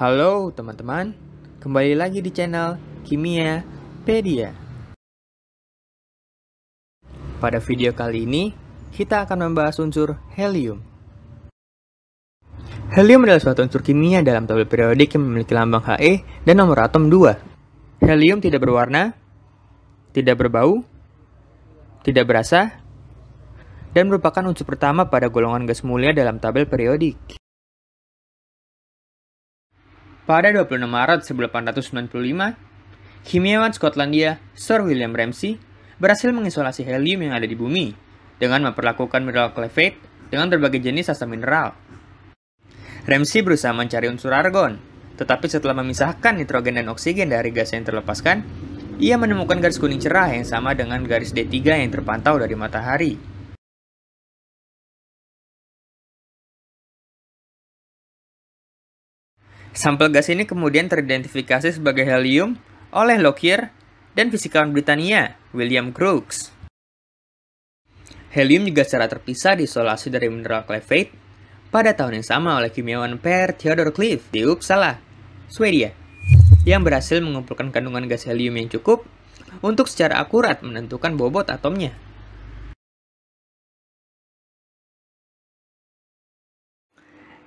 Halo teman-teman, kembali lagi di channel Kimia Pedia. Pada video kali ini, kita akan membahas unsur helium. Helium adalah suatu unsur kimia dalam tabel periodik yang memiliki lambang He dan nomor atom 2. Helium tidak berwarna, tidak berbau, tidak berasa, dan merupakan unsur pertama pada golongan gas mulia dalam tabel periodik. Pada 26 Maret 1895, kimiawan Skotlandia Sir William Ramsay berhasil mengisolasi helium yang ada di bumi dengan memperlakukan mineral clavate dengan berbagai jenis asam mineral. Ramsay berusaha mencari unsur argon, tetapi setelah memisahkan nitrogen dan oksigen dari gas yang terlepaskan, ia menemukan garis kuning cerah yang sama dengan garis D3 yang terpantau dari matahari. Sampel gas ini kemudian teridentifikasi sebagai helium oleh Lockyer dan fisikawan Britania, William Crookes. Helium juga secara terpisah diisolasi dari mineral clevate pada tahun yang sama oleh kimiawan Per Theodor Cliff di Uppsala, Swedia, yang berhasil mengumpulkan kandungan gas helium yang cukup untuk secara akurat menentukan bobot atomnya.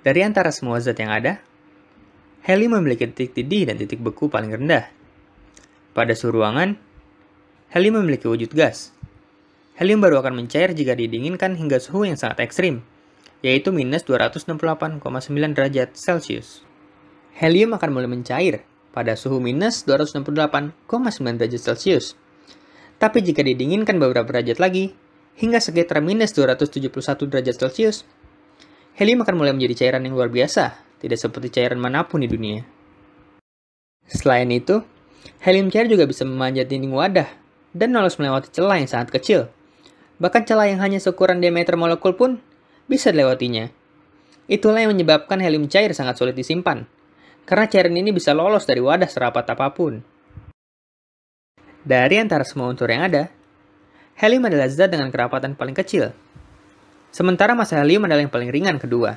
Dari antara semua zat yang ada, Helium memiliki titik didih dan titik beku paling rendah. Pada suhu ruangan, helium memiliki wujud gas. Helium baru akan mencair jika didinginkan hingga suhu yang sangat ekstrim, yaitu minus 268,9 derajat Celcius. Helium akan mulai mencair pada suhu minus 268,9 derajat Celcius. Tapi jika didinginkan beberapa derajat lagi, hingga sekitar minus 271 derajat Celcius, helium akan mulai menjadi cairan yang luar biasa tidak seperti cairan manapun di dunia. Selain itu, helium cair juga bisa memanjat dinding wadah dan lolos melewati celah yang sangat kecil. Bahkan celah yang hanya seukuran diameter molekul pun bisa dilewatinya. Itulah yang menyebabkan helium cair sangat sulit disimpan, karena cairan ini bisa lolos dari wadah serapat apapun. Dari antara semua unsur yang ada, helium adalah zat dengan kerapatan paling kecil. Sementara massa helium adalah yang paling ringan kedua,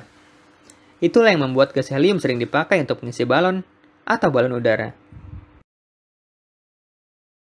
Itulah yang membuat gas helium sering dipakai untuk mengisi balon atau balon udara.